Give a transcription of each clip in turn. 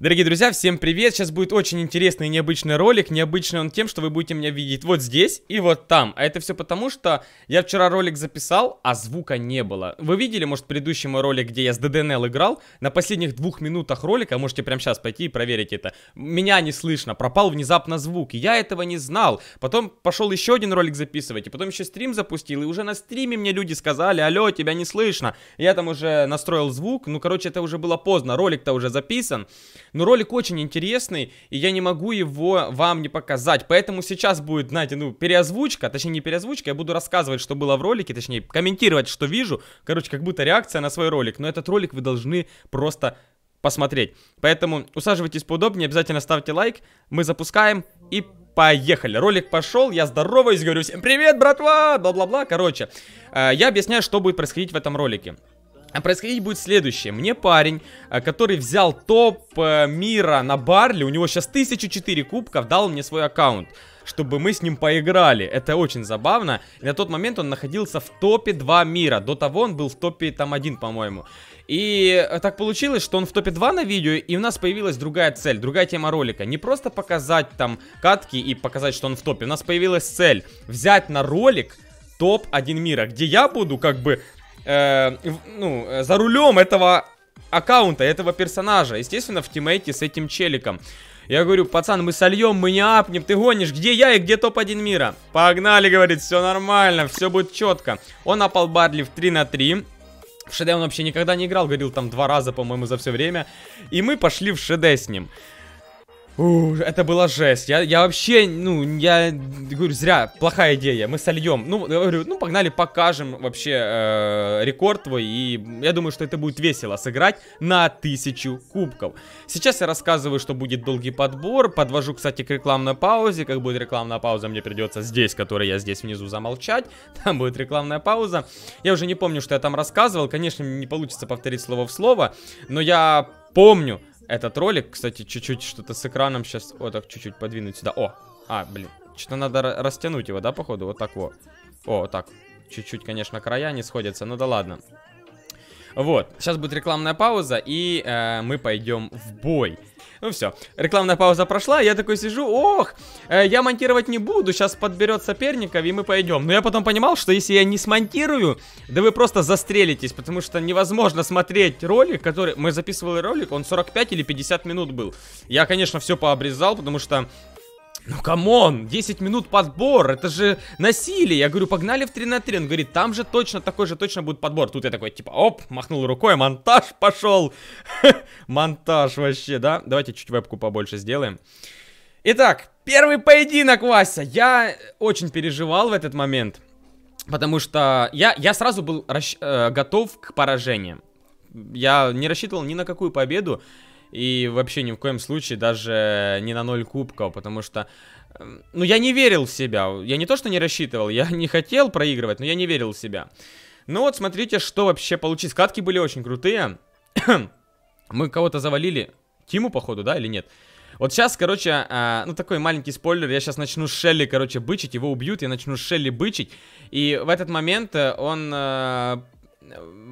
Дорогие друзья, всем привет! Сейчас будет очень интересный и необычный ролик. Необычный он тем, что вы будете меня видеть вот здесь и вот там. А это все потому, что я вчера ролик записал, а звука не было. Вы видели, может, предыдущий мой ролик, где я с ДДНЛ играл? На последних двух минутах ролика, можете прямо сейчас пойти и проверить это. Меня не слышно, пропал внезапно звук. Я этого не знал. Потом пошел еще один ролик записывать, и потом еще стрим запустил, и уже на стриме мне люди сказали, алло, тебя не слышно. Я там уже настроил звук, ну, короче, это уже было поздно, ролик-то уже записан. Но ролик очень интересный, и я не могу его вам не показать. Поэтому сейчас будет, знаете, ну, переозвучка, точнее не переозвучка, я буду рассказывать, что было в ролике, точнее комментировать, что вижу. Короче, как будто реакция на свой ролик. Но этот ролик вы должны просто посмотреть. Поэтому усаживайтесь поудобнее, обязательно ставьте лайк. Мы запускаем и Поехали, ролик пошел, я здороваюсь, говорю всем привет, братва, бла-бла-бла, короче, э, я объясняю, что будет происходить в этом ролике. А происходить будет следующее. Мне парень, э, который взял топ э, мира на Барли, у него сейчас 1004 кубков, дал мне свой аккаунт, чтобы мы с ним поиграли. Это очень забавно. И на тот момент он находился в топе 2 мира. До того он был в топе там 1, по-моему. И э, так получилось, что он в топе 2 на видео, и у нас появилась другая цель, другая тема ролика. Не просто показать там катки и показать, что он в топе. У нас появилась цель взять на ролик топ-1 мира, где я буду как бы э, ну, э, за рулем этого аккаунта, этого персонажа. Естественно, в тиммейте с этим челиком. Я говорю, пацан, мы сольем, мы не апнем, ты гонишь, где я и где топ-1 мира? Погнали, говорит, все нормально, все будет четко. Он апал Барли в 3 на 3. В ШД он вообще никогда не играл, говорил там два раза, по-моему, за все время. И мы пошли в ШД с ним. У, это была жесть. Я, я вообще, ну, я говорю, зря, плохая идея, мы сольем. Ну, я говорю, ну, погнали, покажем вообще э, рекорд твой, и я думаю, что это будет весело сыграть на тысячу кубков. Сейчас я рассказываю, что будет долгий подбор, подвожу, кстати, к рекламной паузе. Как будет рекламная пауза, мне придется здесь, которая я здесь внизу, замолчать. Там будет рекламная пауза. Я уже не помню, что я там рассказывал. Конечно, не получится повторить слово в слово, но я помню, этот ролик. Кстати, чуть-чуть что-то с экраном сейчас... О, так чуть-чуть подвинуть сюда. О! А, блин. Что-то надо растянуть его, да, походу? Вот так вот. О, вот так. Чуть-чуть, конечно, края не сходятся, Ну да ладно. Вот, сейчас будет рекламная пауза, и э, мы пойдем в бой. Ну все, рекламная пауза прошла, я такой сижу, ох, э, я монтировать не буду, сейчас подберет соперников и мы пойдем. Но я потом понимал, что если я не смонтирую, да вы просто застрелитесь, потому что невозможно смотреть ролик, который... Мы записывали ролик, он 45 или 50 минут был. Я, конечно, все пообрезал, потому что ну камон, 10 минут подбор, это же насилие. Я говорю, погнали в 3 на 3. Он говорит, там же точно такой же точно будет подбор. Тут я такой, типа, оп, махнул рукой, монтаж пошел. монтаж вообще, да? Давайте чуть вебку побольше сделаем. Итак, первый поединок, Вася. Я очень переживал в этот момент. Потому что я, я сразу был расщ... э, готов к поражениям. Я не рассчитывал ни на какую победу. И вообще ни в коем случае даже не на ноль кубков, потому что... Эм, ну, я не верил в себя. Я не то, что не рассчитывал, я не хотел проигрывать, но я не верил в себя. Ну вот, смотрите, что вообще получилось. Катки были очень крутые. Мы кого-то завалили. Тиму, походу, да, или нет? Вот сейчас, короче, э, ну такой маленький спойлер, я сейчас начну Шелли, короче, бычить, его убьют, я начну Шелли бычить, и в этот момент э, он э,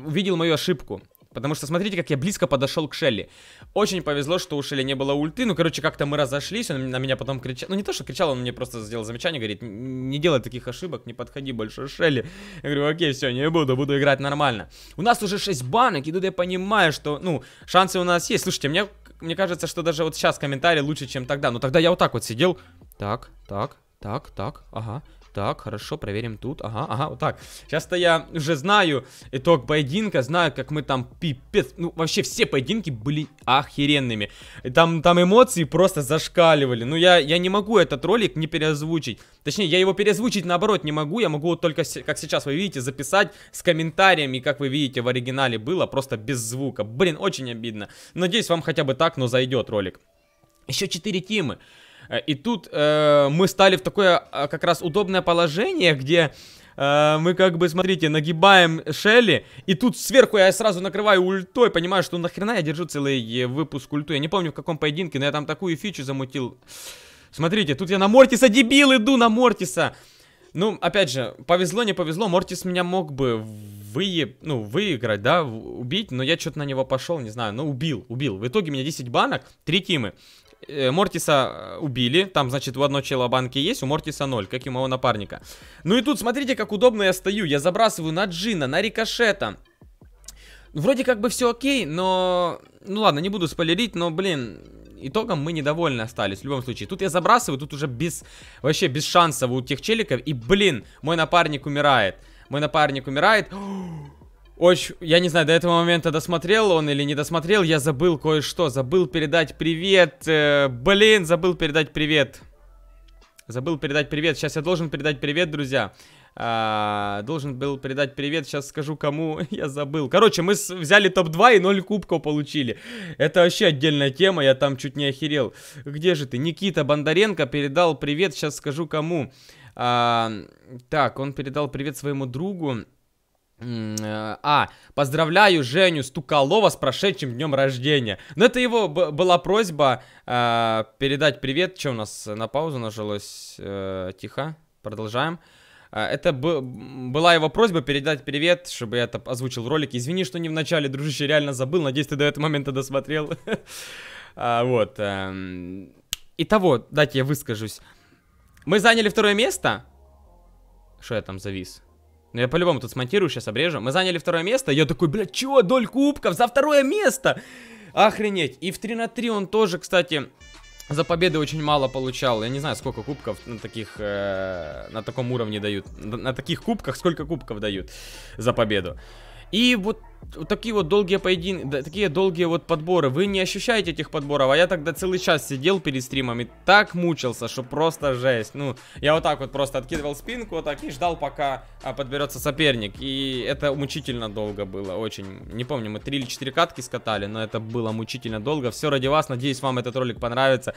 увидел мою ошибку. Потому что смотрите, как я близко подошел к Шелли. Очень повезло, что у Шелли не было ульты. Ну, короче, как-то мы разошлись, он на меня потом кричал. Ну, не то, что кричал, он мне просто сделал замечание, говорит, не делай таких ошибок, не подходи больше Шелли. Я говорю, окей, все, не буду, буду играть нормально. У нас уже 6 банок, и тут я понимаю, что, ну, шансы у нас есть. Слушайте, мне, мне кажется, что даже вот сейчас комментарии лучше, чем тогда. Но тогда я вот так вот сидел. Так, так, так, так, ага. Так, хорошо, проверим тут. Ага, ага, вот так. Сейчас-то я уже знаю итог поединка, знаю, как мы там пипец. Ну, вообще все поединки были охеренными. там, там эмоции просто зашкаливали. Ну, я, я не могу этот ролик не переозвучить. Точнее, я его переозвучить наоборот не могу. Я могу только, как сейчас вы видите, записать с комментариями, как вы видите в оригинале было, просто без звука. Блин, очень обидно. Надеюсь, вам хотя бы так, но зайдет ролик. Еще 4 тимы. Э, и тут э, мы стали в такое э, как раз удобное положение, где э, мы как бы, смотрите, нагибаем Шелли, и тут сверху я сразу накрываю ультой, понимаю, что нахрена я держу целый выпуск ульту, я не помню в каком поединке, но я там такую фичу замутил. Смотрите, тут я на Мортиса дебил иду, на Мортиса. Ну, опять же, повезло, не повезло. Мортис меня мог бы вые... ну, выиграть, да, убить, но я что-то на него пошел, не знаю, ну убил, убил. В итоге у меня 10 банок, 3 кимы. Э, Мортиса э, убили, там, значит, у одного чела банки есть, у Мортиса 0, как и у моего напарника. Ну и тут, смотрите, как удобно я стою, я забрасываю на Джина, на Рикошета. Вроде как бы все окей, но... Ну ладно, не буду спойлерить, но, блин, итогом мы недовольны остались. В любом случае. Тут я забрасываю, тут уже без... Вообще без шансов у тех челиков. И, блин, мой напарник умирает. Мой напарник умирает. Очень, я не знаю, до этого момента досмотрел он или не досмотрел, я забыл кое-что, забыл передать привет, э, блин, забыл передать привет, забыл передать привет, сейчас я должен передать привет, друзья, а, должен был передать привет, сейчас скажу кому, я забыл. Короче, мы взяли топ-2 и 0 кубков получили. Это вообще отдельная тема, я там чуть не охерел. Где же ты? Никита Бондаренко передал привет, сейчас скажу кому. А, так, он передал привет своему другу. А, поздравляю Женю Стукалова с прошедшим днем рождения. Но ну, это его была просьба э, передать привет. Что у нас на паузу нажилось? Э, тихо, продолжаем. А, это была его просьба передать привет, чтобы я это озвучил в ролике. Извини, что не в начале, дружище, реально забыл. Надеюсь, ты до этого момента досмотрел. А, вот. Эм. Итого, дайте я выскажусь. Мы заняли второе место. Что я там завис? Ну, я по-любому тут смонтирую, сейчас обрежу. Мы заняли второе место. Я такой, блядь, чего? Доль кубков за второе место! Охренеть. И в 3 на 3 он тоже, кстати, за победы очень мало получал. Я не знаю, сколько кубков на таких э, на таком уровне дают. На таких кубках сколько кубков дают за победу. И вот такие вот долгие поединки, такие долгие вот подборы. Вы не ощущаете этих подборов, а я тогда целый час сидел перед стримом и так мучился, что просто жесть. Ну, я вот так вот просто откидывал спинку, вот так и ждал, пока а, подберется соперник. И это мучительно долго было, очень. Не помню, мы 3 или 4 катки скатали, но это было мучительно долго. Все ради вас, надеюсь, вам этот ролик понравится.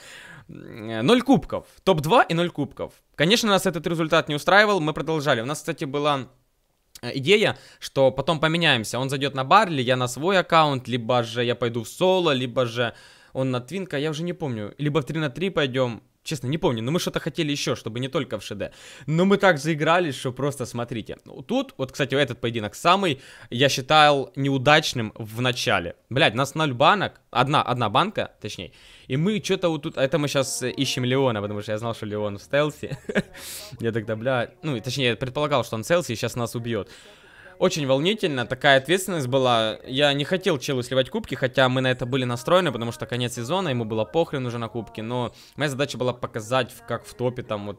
0 кубков, топ-2 и 0 кубков. Конечно, нас этот результат не устраивал, мы продолжали. У нас, кстати, была Э, идея, что потом поменяемся. Он зайдет на Барли, я на свой аккаунт, либо же я пойду в соло, либо же он на Твинка, я уже не помню. Либо в 3 на 3 пойдем. Честно, не помню, но мы что-то хотели еще, чтобы не только в ШД. Но мы так заигрались, что просто смотрите. Ну, тут, вот, кстати, этот поединок самый, я считал, неудачным в начале. Блять, нас ноль банок, одна, одна банка, точнее. И мы что-то вот тут, это мы сейчас э, ищем Леона, потому что я знал, что Леон в стелсе. Я тогда, бля, ну, точнее, я предполагал, что он в стелсе и сейчас нас убьет. Очень волнительно, такая ответственность была. Я не хотел челу сливать кубки, хотя мы на это были настроены, потому что конец сезона, ему было похрен уже на кубки, но моя задача была показать, как в топе там вот...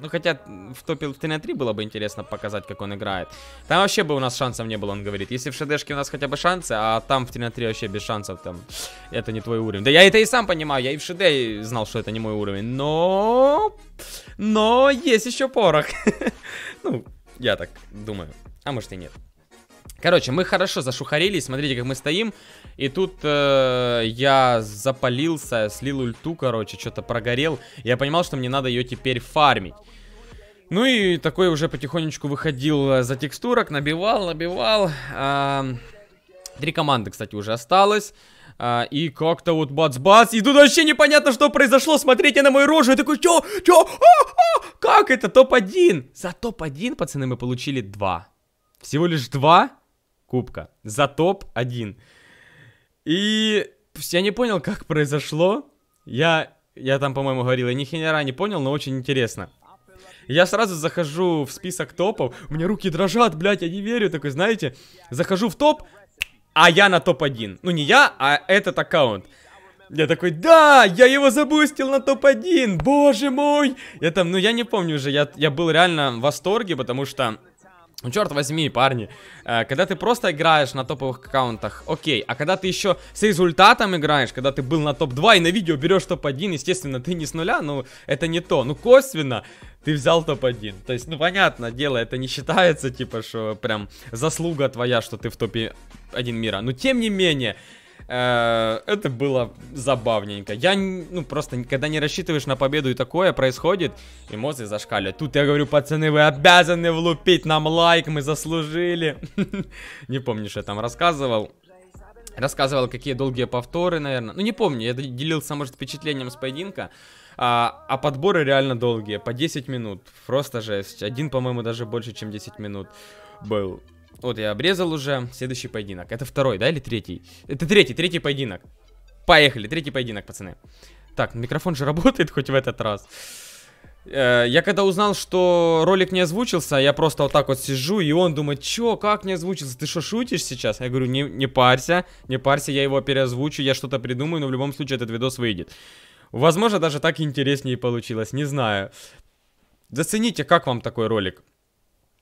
Ну, хотя в топе в на 3 было бы интересно показать, как он играет. Там вообще бы у нас шансов не было, он говорит. Если в шедешке у нас хотя бы шансы, а там в 3 3 вообще без шансов, там, это не твой уровень. Да я это и сам понимаю, я и в ШД знал, что это не мой уровень, но... Но есть еще порох. ну, я так думаю. А может и нет. Короче, мы хорошо зашухарились, смотрите, как мы стоим. И тут э, я запалился, слил ульту, короче, что-то прогорел. Я понимал, что мне надо ее теперь фармить. Ну и такой уже потихонечку выходил э, за текстурок, набивал, набивал. Э, три команды, кстати, уже осталось. А, и как-то вот бац-бац, и тут вообще непонятно, что произошло, смотрите на мою рожу, я такой, чё, чё, а, а, как это, топ-1? За топ-1, пацаны, мы получили два. Всего лишь два кубка за топ-1. И я не понял, как произошло. Я, я там, по-моему, говорил, я ни хера не понял, но очень интересно. Я сразу захожу в список топов, у меня руки дрожат, блядь, я не верю, такой, знаете, захожу в топ, а я на топ-1. Ну, не я, а этот аккаунт. Я такой, да, я его забустил на топ-1, боже мой! Я там, ну, я не помню уже, я, я был реально в восторге, потому что ну, черт возьми, парни, э, когда ты просто играешь на топовых аккаунтах, окей, а когда ты еще с результатом играешь, когда ты был на топ-2 и на видео берешь топ-1, естественно, ты не с нуля, ну, это не то, ну, косвенно ты взял топ-1, то есть, ну, понятное дело, это не считается, типа, что прям заслуга твоя, что ты в топе 1 мира, но тем не менее, Э, это было забавненько. Я, ну, просто, когда не рассчитываешь на победу и такое происходит, эмоции зашкаливают. Тут я говорю, пацаны, вы обязаны влупить нам лайк, мы заслужили. Не помню, что я там рассказывал. Рассказывал, какие долгие повторы, наверное. Ну, не помню, я делился, может, впечатлением с поединка. А, а подборы реально долгие, по 10 минут. Просто жесть. Один, по-моему, даже больше, чем 10 минут был. Вот я обрезал уже. Следующий поединок. Это второй, да, или третий? Это третий, третий поединок. Поехали, третий поединок, пацаны. Так, микрофон же работает хоть в этот раз. Э, я когда узнал, что ролик не озвучился, я просто вот так вот сижу, и он думает, чё, как не озвучился, ты что, шутишь сейчас? Я говорю, не, не парься, не парься, я его переозвучу, я что-то придумаю, но в любом случае этот видос выйдет. Возможно, даже так интереснее получилось, не знаю. Зацените, как вам такой ролик.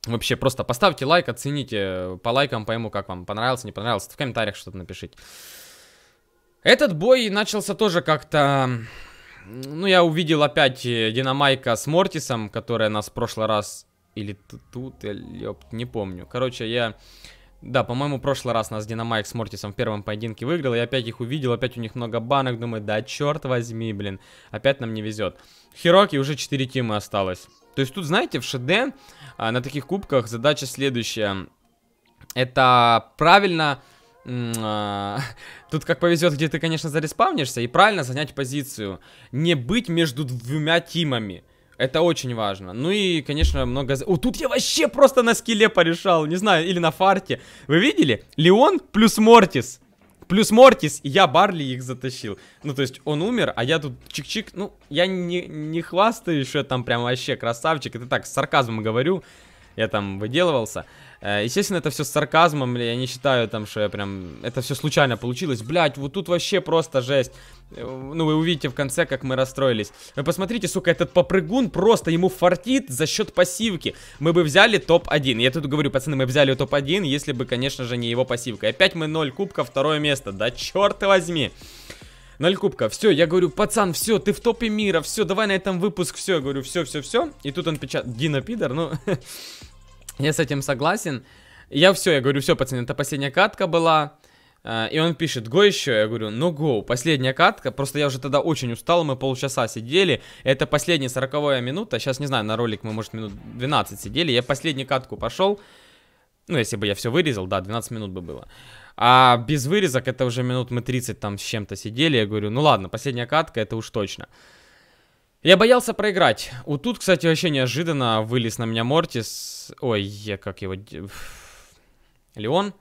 Вообще, просто поставьте лайк, оцените э, по лайкам, пойму, как вам понравился, не понравился, В комментариях что-то напишите. Этот бой начался тоже как-то... Ну, я увидел опять э, Динамайка с Мортисом, которая нас в прошлый раз... Или тут, или... не помню. Короче, я да, по-моему, прошлый раз нас Динамайк с Мортисом в первом поединке выиграл. Я опять их увидел, опять у них много банок. Думаю, да черт возьми, блин. Опять нам не везет. Хироки уже 4 тимы осталось. То есть тут, знаете, в ШД а, на таких кубках задача следующая. Это правильно... А, тут как повезет, где ты, конечно, зареспавнишься, и правильно занять позицию. Не быть между двумя тимами. Это очень важно. Ну и, конечно, много... О, тут я вообще просто на скеле порешал, не знаю, или на фарте. Вы видели? Леон плюс Мортис. Плюс Мортис, и я Барли их затащил. Ну, то есть, он умер, а я тут чик-чик... Ну, я не, не хвастаюсь, что я там прям вообще красавчик. Это так, с сарказмом говорю. Я там выделывался. Э, естественно, это все с сарказмом, я не считаю там, что я прям... Это все случайно получилось. Блять, вот тут вообще просто жесть. Э, ну, вы увидите в конце, как мы расстроились. Вы посмотрите, сука, этот попрыгун просто ему фартит за счет пассивки. Мы бы взяли топ-1. Я тут говорю, пацаны, мы взяли топ-1, если бы, конечно же, не его пассивка. опять мы 0 кубка, второе место. Да черт возьми. 0 кубка. Все, я говорю, пацан, все, ты в топе мира, все, давай на этом выпуск, все, я говорю, все, все, все. И тут он печатает, Дина Пидор, ну, Я с этим согласен. Я все, я говорю, все, пацаны, это последняя катка была. Э, и он пишет, го еще? Я говорю, ну го, последняя катка. Просто я уже тогда очень устал, мы полчаса сидели. Это последняя сороковая минута. Сейчас, не знаю, на ролик мы, может, минут 12 сидели. Я последнюю катку пошел. Ну, если бы я все вырезал, да, 12 минут бы было. А без вырезок это уже минут мы 30 там с чем-то сидели. Я говорю, ну ладно, последняя катка, это уж точно. Я боялся проиграть. Вот тут, кстати, вообще неожиданно вылез на меня Мортис. Ой, я как его... Леон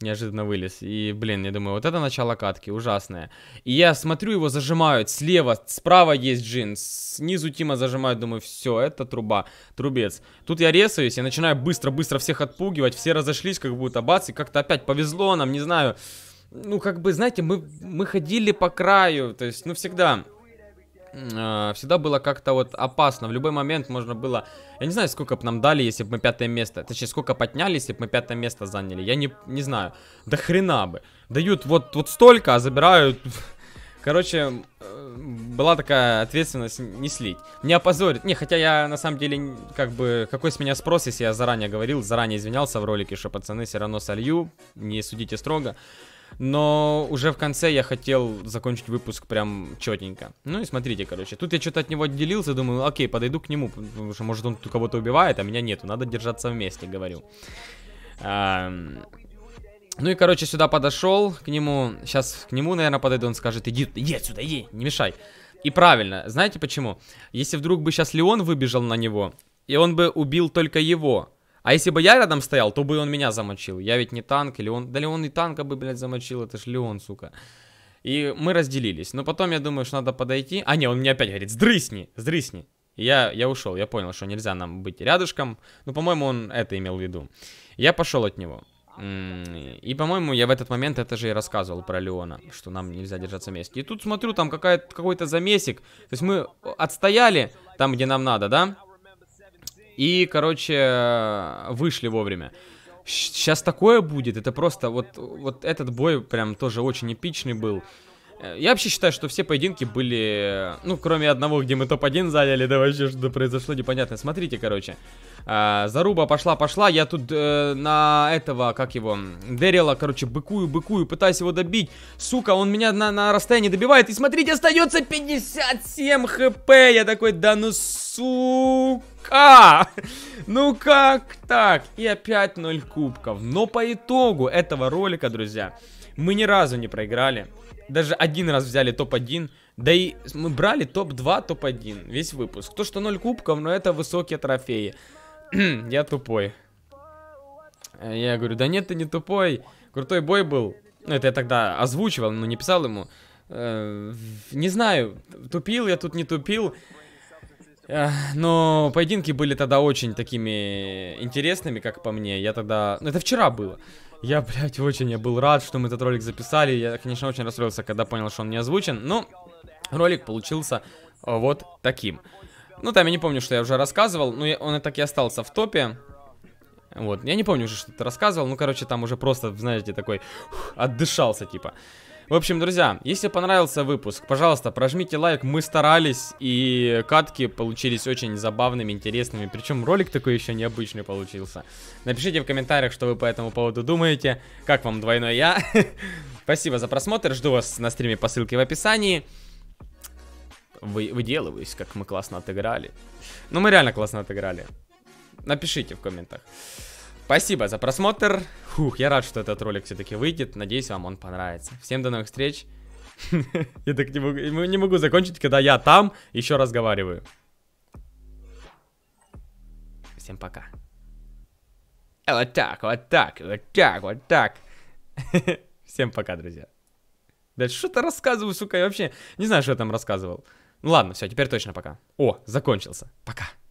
неожиданно вылез. И, блин, я думаю, вот это начало катки, ужасное. И я смотрю, его зажимают слева, справа есть Джинс, снизу Тима зажимают, думаю, все, это труба, трубец. Тут я резаюсь, я начинаю быстро-быстро всех отпугивать, все разошлись, как будто бац, и как-то опять повезло нам, не знаю. Ну, как бы, знаете, мы, мы ходили по краю, то есть, ну, всегда... Э, всегда было как-то вот опасно. В любой момент можно было... Я не знаю, сколько бы нам дали, если бы мы пятое место... Точнее, сколько подняли, если бы мы пятое место заняли. Я не, не знаю. Да хрена бы. Дают вот, вот столько, а забирают... Короче, э, была такая ответственность не слить. Не опозорить. Не, хотя я на самом деле, как бы, какой с меня спрос, если я заранее говорил, заранее извинялся в ролике, что пацаны все равно солью, не судите строго. Но уже в конце я хотел закончить выпуск прям четенько. Ну и смотрите, короче. Тут я что-то от него отделился, думаю, окей, подойду к нему, потому что, может, он тут кого-то убивает, а меня нету. Надо держаться вместе, говорю. А... Ну и, короче, сюда подошел к нему. Сейчас к нему, наверное, подойду, он скажет, иди, иди отсюда, иди, не мешай. И правильно, знаете почему? Если вдруг бы сейчас Леон выбежал на него, и он бы убил только его, а если бы я рядом стоял, то бы он меня замочил. Я ведь не танк, или он... Да ли он и танка бы, блядь, замочил, это ж Леон, сука. И мы разделились. Но потом я думаю, что надо подойти. А, не, он мне опять говорит, сдрысни, сдрысни. я, я ушел, я понял, что нельзя нам быть рядышком. Ну, по-моему, он это имел в виду. Я пошел от него. И, по-моему, я в этот момент это же и рассказывал про Леона, что нам нельзя держаться вместе. И тут смотрю, там какой-то замесик. То есть мы отстояли там, где нам надо, да? И, короче, вышли вовремя. Сейчас такое будет, это просто вот, вот этот бой прям тоже очень эпичный был. Э, я вообще считаю, что все поединки были... Э, ну, кроме одного, где мы топ-1 заняли, да вообще что-то произошло непонятно. Смотрите, короче. А, заруба пошла-пошла. Я тут э, на этого, как его, Дэрила, короче, быкую-быкую, пытаюсь его добить. Сука, он меня на, на расстоянии добивает. И смотрите, остается 57 хп. Я такой, да ну сука! Ну как так? И опять 0 кубков. Но по итогу этого ролика, друзья, мы ни разу не проиграли даже один раз взяли топ-1. Да и мы брали топ-2, топ-1 весь выпуск. То, что 0 кубков, но это высокие трофеи. я тупой. Э, я говорю, да нет, ты не тупой. Крутой бой был. Ну, это я тогда озвучивал, но не писал ему. Э, не знаю, тупил я тут, не тупил. Э, но поединки были тогда очень такими интересными, как по мне. Я тогда... Ну, это вчера было. Я, блядь, очень я был рад, что мы этот ролик записали. Я, конечно, очень расстроился, когда понял, что он не озвучен. Но ну, ролик получился э, вот таким. Ну, там я не помню, что я уже рассказывал. Но он и так и остался в топе. Вот, я не помню уже, что ты рассказывал. Ну, короче, там уже просто, знаете, такой отдышался, типа. В общем, друзья, если понравился выпуск, пожалуйста, прожмите лайк, мы старались, и катки получились очень забавными, интересными, причем ролик такой еще необычный получился. Напишите в комментариях, что вы по этому поводу думаете, как вам двойной я. Спасибо за просмотр, жду вас на стриме по ссылке в описании вы, выделываюсь, как мы классно отыграли. Ну, мы реально классно отыграли. Напишите в комментах. Спасибо за просмотр. Фух, я рад, что этот ролик все-таки выйдет. Надеюсь, вам он понравится. Всем до новых встреч. Я так не могу закончить, когда я там еще разговариваю. Всем пока. Э, вот так, вот так, вот так, вот так. Всем пока, друзья. Дальше что-то рассказываю, сука, я вообще не знаю, что я там рассказывал. Ну ладно, все, теперь точно пока. О, закончился. Пока.